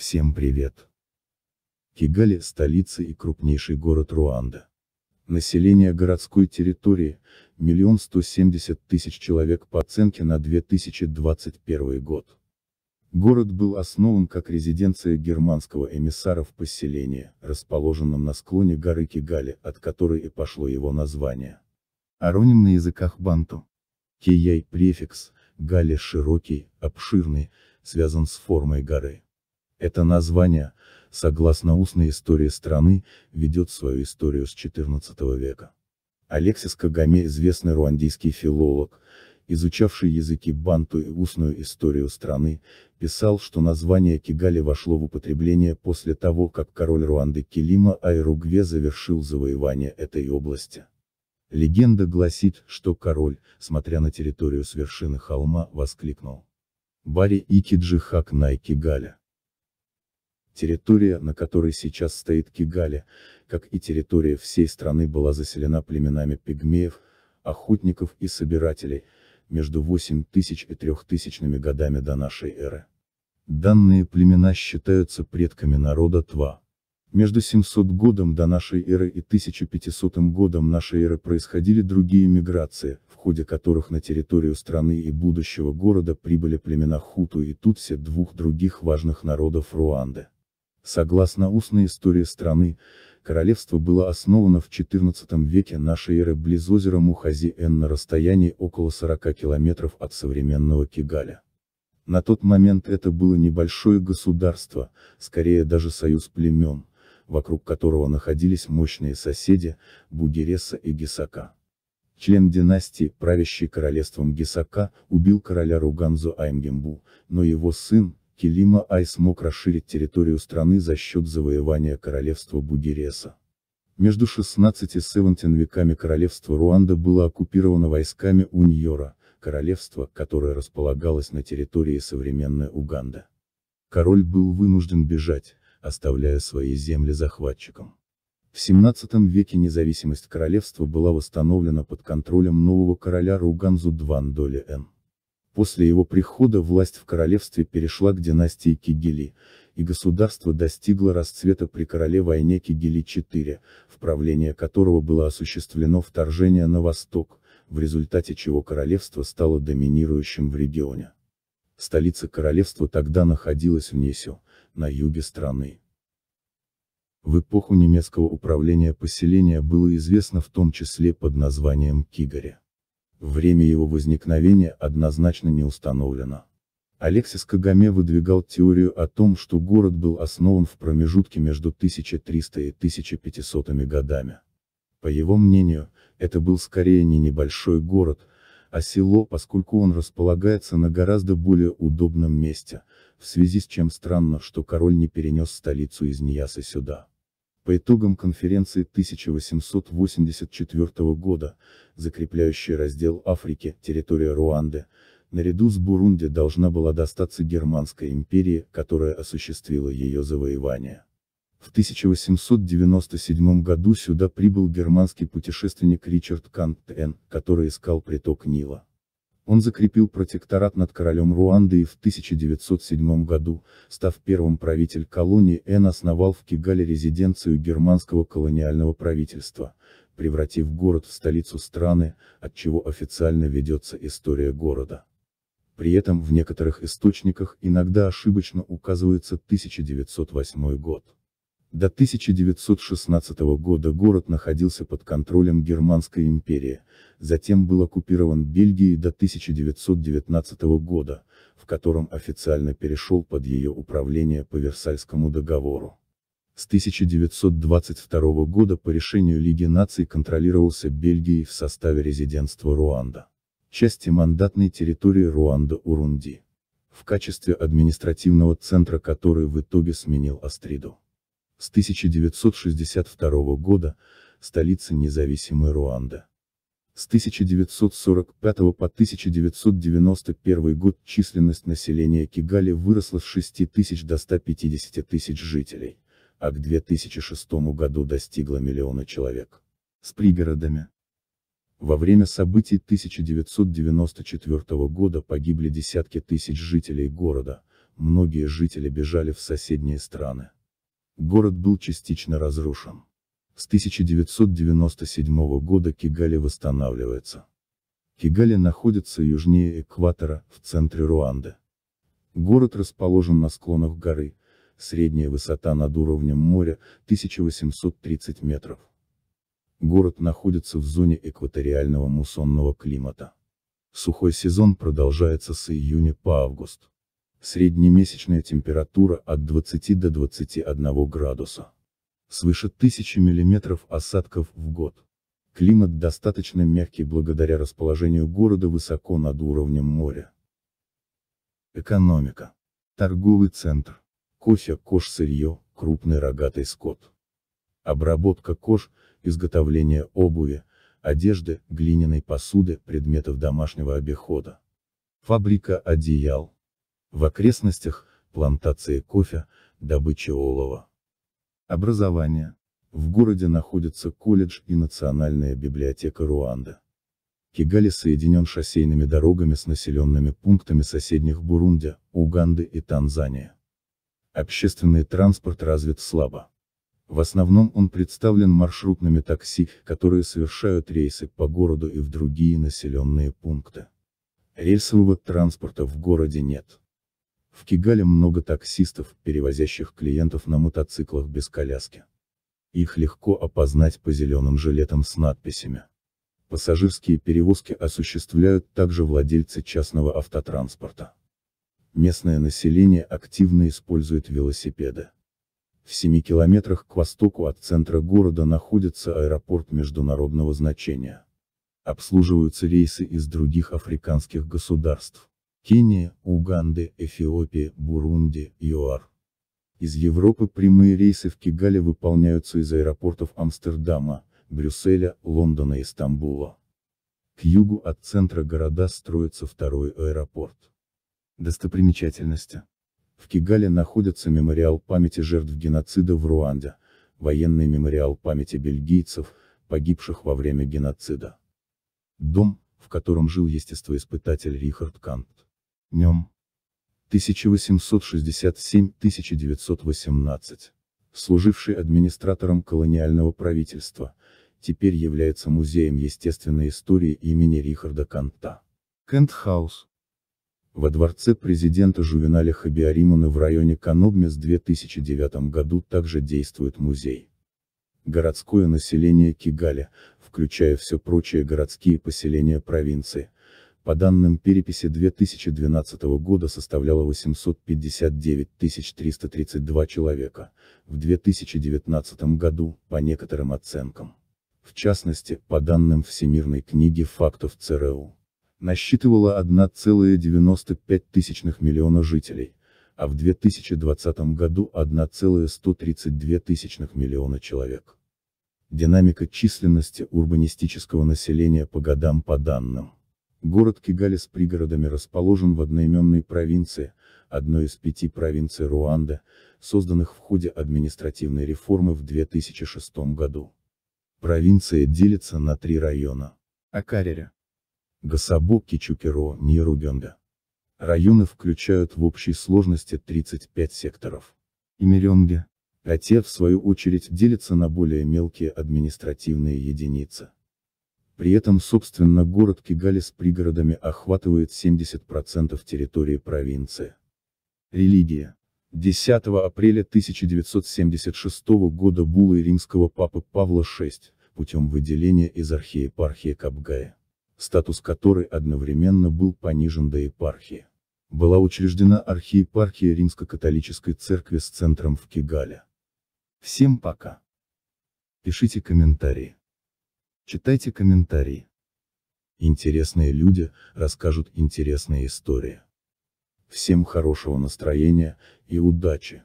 Всем привет! Кигали – столица и крупнейший город Руанда. Население городской территории – миллион сто семьдесят тысяч человек по оценке на 2021 год. Город был основан как резиденция германского эмиссара в поселении, расположенном на склоне горы Кигали, от которой и пошло его название. Ароним на языках банту. Кияй префикс, Гали широкий, обширный, связан с формой горы. Это название, согласно устной истории страны, ведет свою историю с XIV века. Алексис Кагаме – известный руандийский филолог, изучавший языки банту и устную историю страны, писал, что название Кигали вошло в употребление после того, как король Руанды Келима Айругве завершил завоевание этой области. Легенда гласит, что король, смотря на территорию с вершины холма, воскликнул. Бари икиджихак Хак Найкигаля. Территория, на которой сейчас стоит Кигали, как и территория всей страны была заселена племенами пигмеев, охотников и собирателей, между 8000 и 3000 годами до нашей эры. Данные племена считаются предками народа Тва. Между 700 годом до нашей эры и 1500 годом нашей эры происходили другие миграции, в ходе которых на территорию страны и будущего города прибыли племена Хуту и Тутси двух других важных народов Руанды. Согласно устной истории страны, королевство было основано в XIV веке нашей эры близ озера Мухази-Эн на расстоянии около 40 километров от современного Кигаля. На тот момент это было небольшое государство, скорее даже союз племен, вокруг которого находились мощные соседи, Бугереса и Гисака. Член династии, правящий королевством Гисака, убил короля Руганзу Аймгембу, но его сын, Келима Ай смог расширить территорию страны за счет завоевания королевства Бугереса. Между 16 и 17 веками королевство Руанда было оккупировано войсками Уньора, королевство, которое располагалось на территории современной Уганды. Король был вынужден бежать, оставляя свои земли захватчикам. В 17 веке независимость королевства была восстановлена под контролем нового короля Руганзу Двандоли Н. После его прихода власть в королевстве перешла к династии Кигели, и государство достигло расцвета при короле войне Кигели IV, в правление которого было осуществлено вторжение на восток, в результате чего королевство стало доминирующим в регионе. Столица королевства тогда находилась в Несю, на юге страны. В эпоху немецкого управления поселение было известно в том числе под названием Кигаре. Время его возникновения однозначно не установлено. Алексис Кагаме выдвигал теорию о том, что город был основан в промежутке между 1300 и 1500 годами. По его мнению, это был скорее не небольшой город, а село, поскольку он располагается на гораздо более удобном месте, в связи с чем странно, что король не перенес столицу из Ньяса сюда по итогам конференции 1884 года, закрепляющий раздел Африки, территория Руанды, наряду с Бурунди должна была достаться Германской империи, которая осуществила ее завоевание. В 1897 году сюда прибыл германский путешественник Ричард Кантен, который искал приток Нила. Он закрепил протекторат над королем Руанды и в 1907 году, став первым правитель колонии Н основал в Кигале резиденцию германского колониального правительства, превратив город в столицу страны, от чего официально ведется история города. При этом в некоторых источниках иногда ошибочно указывается 1908 год. До 1916 года город находился под контролем Германской империи, затем был оккупирован Бельгией до 1919 года, в котором официально перешел под ее управление по Версальскому договору. С 1922 года по решению Лиги наций контролировался Бельгией в составе резидентства Руанда. Части мандатной территории Руанда-Урунди. В качестве административного центра который в итоге сменил Астриду. С 1962 года – столица независимой Руанда. С 1945 по 1991 год численность населения Кигали выросла с 6 тысяч до 150 тысяч жителей, а к 2006 году достигла миллиона человек. С пригородами. Во время событий 1994 года погибли десятки тысяч жителей города, многие жители бежали в соседние страны город был частично разрушен. С 1997 года Кигали восстанавливается. Кигали находится южнее экватора, в центре Руанды. Город расположен на склонах горы, средняя высота над уровнем моря 1830 метров. Город находится в зоне экваториального муссонного климата. Сухой сезон продолжается с июня по август. Среднемесячная температура от 20 до 21 градуса. Свыше 1000 мм осадков в год. Климат достаточно мягкий благодаря расположению города высоко над уровнем моря. Экономика. Торговый центр. Кофе, кож сырье, крупный рогатый скот. Обработка кож, изготовление обуви, одежды, глиняной посуды, предметов домашнего обихода. Фабрика одеял, в окрестностях – плантации кофе, добыча олова. Образование. В городе находится колледж и Национальная библиотека Руанда. Кигали соединен шоссейными дорогами с населенными пунктами соседних Бурунди, Уганды и Танзании. Общественный транспорт развит слабо. В основном он представлен маршрутными такси, которые совершают рейсы по городу и в другие населенные пункты. Рельсового транспорта в городе нет. В Кигале много таксистов, перевозящих клиентов на мотоциклах без коляски. Их легко опознать по зеленым жилетам с надписями. Пассажирские перевозки осуществляют также владельцы частного автотранспорта. Местное население активно использует велосипеды. В 7 километрах к востоку от центра города находится аэропорт международного значения. Обслуживаются рейсы из других африканских государств. Кения, Уганды, Эфиопия, Бурунди, ЮАР. Из Европы прямые рейсы в Кигале выполняются из аэропортов Амстердама, Брюсселя, Лондона и Стамбула. К югу от центра города строится второй аэропорт. Достопримечательности. В Кигале находятся мемориал памяти жертв геноцида в Руанде, военный мемориал памяти бельгийцев, погибших во время геноцида. Дом, в котором жил естествоиспытатель Рихард Кант. Нем. 1867-1918. Служивший администратором колониального правительства, теперь является музеем естественной истории имени Рихарда Канта. Кентхаус. Во дворце президента Жувеналя Хабиаримана в районе Канобмес в 2009 году также действует музей. Городское население Кигаля, включая все прочие городские поселения провинции, по данным переписи 2012 года составляло 859 332 человека, в 2019 году, по некоторым оценкам. В частности, по данным Всемирной книги фактов ЦРУ, насчитывало 1,95 миллиона жителей, а в 2020 году 1,132 миллиона человек. Динамика численности урбанистического населения по годам по данным. Город Кигали с пригородами расположен в одноименной провинции, одной из пяти провинций Руанда, созданных в ходе административной реформы в 2006 году. Провинция делится на три района. Акарера. Гасабо, Кичукеро, Нирубенга. Районы включают в общей сложности 35 секторов. Имеренге, А те, в свою очередь, делятся на более мелкие административные единицы. При этом, собственно, город Кигали с пригородами охватывает 70% территории провинции. Религия. 10 апреля 1976 года булы римского папы Павла VI, путем выделения из архиепархии Капгая, статус которой одновременно был понижен до епархии. Была учреждена архиепархия Римско-католической церкви с центром в Кигале. Всем пока. Пишите комментарии. Читайте комментарии. Интересные люди расскажут интересные истории. Всем хорошего настроения и удачи!